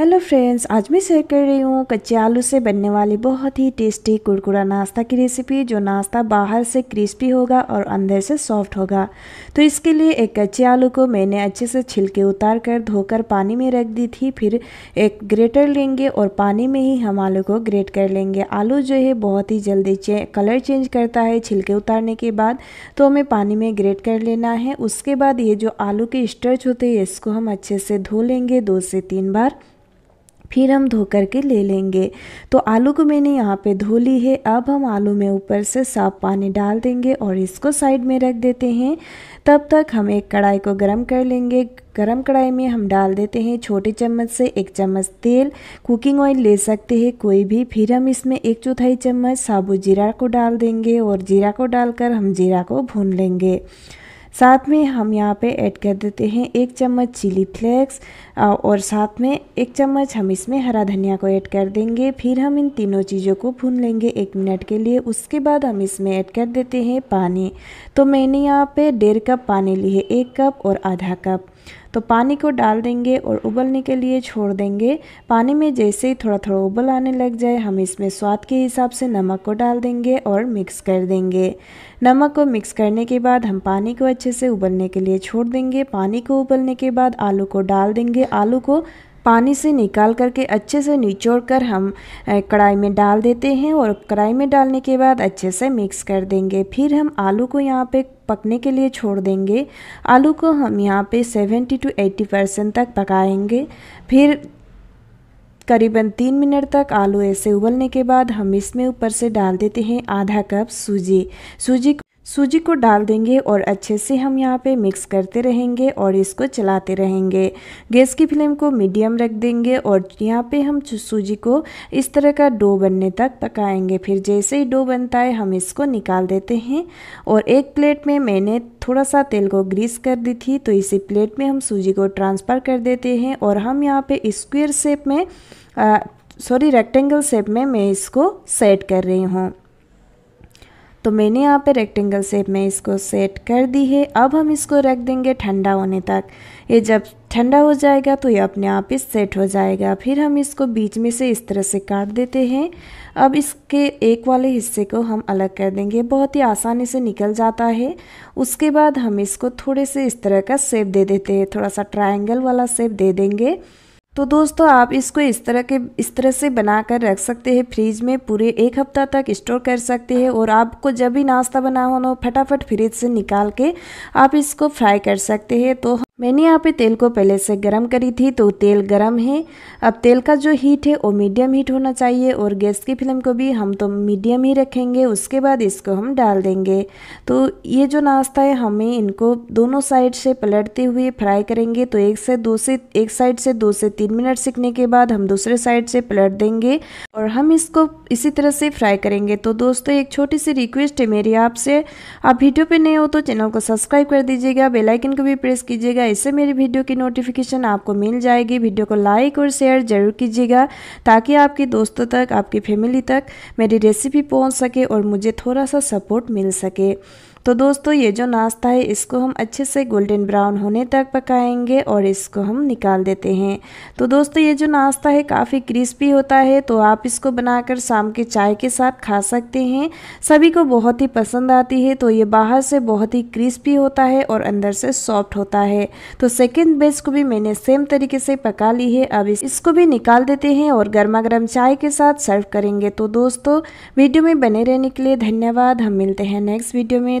hello friends आज मैं share कर रही हूँ कच्चे आलू से बनने वाली बहुत ही टेस्टी कुरकुरा नाश्ता की रेसिपी जो नाश्ता बाहर से क्रिस्पी होगा और अंदर से सॉफ्ट होगा तो इसके लिए एक कच्चे आलू को मैंने अच्छे से छिलके उतार कर धोकर पानी में रख दी थी फिर एक ग्रेटर लेंगे और पानी में ही हम आलू को ग्रेट कर लेंगे आलू जो है बहुत ही जल्दी चे, कलर चेंज करता है छिलके उतारने के बाद तो हमें पानी में ग्रेट कर लेना है उसके बाद ये जो आलू के स्टर्च होते हैं इसको हम अच्छे से धो लेंगे दो से तीन बार फिर हम धो कर के ले लेंगे तो आलू को मैंने यहाँ पे धो ली है अब हम आलू में ऊपर से साफ पानी डाल देंगे और इसको साइड में रख देते हैं तब तक हम एक कढ़ाई को गर्म कर लेंगे गरम कढ़ाई में हम डाल देते हैं छोटे चम्मच से एक चम्मच तेल कुकिंग ऑयल ले सकते हैं कोई भी फिर हम इसमें एक चौथाई चम्मच साबुत जीरा को डाल देंगे और जीरा को डालकर हम जीरा को भून लेंगे साथ में हम यहाँ पे ऐड कर देते हैं एक चम्मच चिली फ्लेक्स और साथ में एक चम्मच हम इसमें हरा धनिया को ऐड कर देंगे फिर हम इन तीनों चीज़ों को भून लेंगे एक मिनट के लिए उसके बाद हम इसमें ऐड कर देते हैं पानी तो मैंने यहाँ पे डेढ़ कप पानी लिए एक कप और आधा कप तो पानी को डाल देंगे और उबलने के लिए छोड़ देंगे पानी में जैसे ही थोड़ा थोड़ा उबल आने लग जाए हम इसमें स्वाद के हिसाब से नमक को डाल देंगे और मिक्स कर देंगे नमक को मिक्स करने के बाद हम पानी को अच्छे से उबलने के लिए छोड़ देंगे पानी को उबलने के बाद आलू को डाल देंगे आलू को पानी से निकाल करके अच्छे से निचोड़ कर हम कढ़ाई में डाल देते हैं और कढ़ाई में डालने के बाद अच्छे से मिक्स कर देंगे फिर हम आलू को यहाँ पे पकने के लिए छोड़ देंगे आलू को हम यहाँ पे 70 टू 80 परसेंट तक पकाएंगे फिर करीबन तीन मिनट तक आलू ऐसे उबलने के बाद हम इसमें ऊपर से डाल देते हैं आधा कप सूजी सूजी सूजी को डाल देंगे और अच्छे से हम यहाँ पे मिक्स करते रहेंगे और इसको चलाते रहेंगे गैस की फ्लेम को मीडियम रख देंगे और यहाँ पे हम सूजी को इस तरह का डो बनने तक पकाएंगे फिर जैसे ही डो बनता है हम इसको निकाल देते हैं और एक प्लेट में मैंने थोड़ा सा तेल को ग्रीस कर दी थी तो इसी प्लेट में हम सूजी को ट्रांसफ़र कर देते हैं और हम यहाँ पर स्क्वेयर शेप में सॉरी रेक्टेंगल शेप में मैं इसको सेट कर रही हूँ तो मैंने यहाँ पे रेक्टेंगल शेप में इसको सेट कर दी है अब हम इसको रख देंगे ठंडा होने तक ये जब ठंडा हो जाएगा तो ये अपने आप ही सेट हो जाएगा फिर हम इसको बीच में से इस तरह से काट देते हैं अब इसके एक वाले हिस्से को हम अलग कर देंगे बहुत ही आसानी से निकल जाता है उसके बाद हम इसको थोड़े से इस तरह का शेप दे देते हैं थोड़ा सा ट्राइंगल वाला शेप दे देंगे तो दोस्तों आप इसको इस तरह के इस तरह से बना कर रख सकते हैं फ्रिज में पूरे एक हफ्ता तक स्टोर कर सकते हैं और आपको जब भी नाश्ता बना हो फटाफट फ्रिज से निकाल के आप इसको फ्राई कर सकते हैं तो मैंने यहाँ पे तेल को पहले से गरम करी थी तो तेल गरम है अब तेल का जो हीट है वो मीडियम हीट होना चाहिए और गैस की फ्लेम को भी हम तो मीडियम ही रखेंगे उसके बाद इसको हम डाल देंगे तो ये जो नाश्ता है हमें इनको दोनों साइड से पलटते हुए फ्राई करेंगे तो एक से दो से एक साइड से दो से तीन मिनट सीखने के बाद हम दूसरे साइड से पलट देंगे और हम इसको इसी तरह से फ्राई करेंगे तो दोस्तों एक छोटी सी रिक्वेस्ट है मेरी आपसे आप वीडियो पर नए हो तो चैनल को सब्सक्राइब कर दीजिएगा बेलाइकन को भी प्रेस कीजिएगा ऐसे मेरी वीडियो की नोटिफिकेशन आपको मिल जाएगी वीडियो को लाइक और शेयर ज़रूर कीजिएगा ताकि आपके दोस्तों तक आपकी फैमिली तक मेरी रेसिपी पहुंच सके और मुझे थोड़ा सा सपोर्ट मिल सके तो दोस्तों ये जो नाश्ता है इसको हम अच्छे से गोल्डन ब्राउन होने तक पकाएंगे और इसको हम निकाल देते हैं तो दोस्तों ये जो नाश्ता है काफ़ी क्रिस्पी होता है तो आप इसको बनाकर शाम के चाय के साथ खा सकते हैं सभी को बहुत ही पसंद आती है तो ये बाहर से बहुत ही क्रिस्पी होता है और अंदर से सॉफ्ट होता है तो सेकेंड बेस को भी मैंने सेम तरीके से पका ली है अब इसको भी निकाल देते हैं और गर्मा गर्म चाय के साथ सर्व करेंगे तो दोस्तों वीडियो में बने रहने के लिए धन्यवाद हम मिलते हैं नेक्स्ट वीडियो में